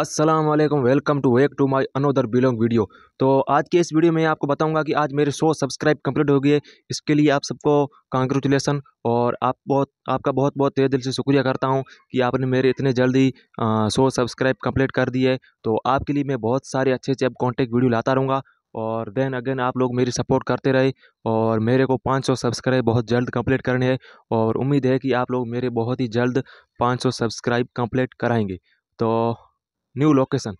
अस्सलाम वालेकुम welcome to back to my another blog video तो आज के इस वीडियो में आपको बताऊंगा कि आज मेरे 100 सब्सक्राइब कंप्लीट हो गए इसके लिए आप सबको कॉन्ग्रेचुलेसन और आप बहुत आपका बहुत बहुत तेज दिल से शुक्रिया करता हूं कि आपने मेरे इतने जल्दी 100 सब्सक्राइब कंप्लीट कर दिए तो आपके लिए मैं बहुत सारे अच्छे अच्छे अब कॉन्टेक्ट वीडियो लाता रहूँगा और देन अगेन आप लोग मेरी सपोर्ट करते रहे और मेरे को 500 सब्सक्राइब बहुत जल्द कंप्लीट करने हैं और उम्मीद है कि आप लोग मेरे बहुत ही जल्द 500 सब्सक्राइब कंप्लीट कराएंगे तो new location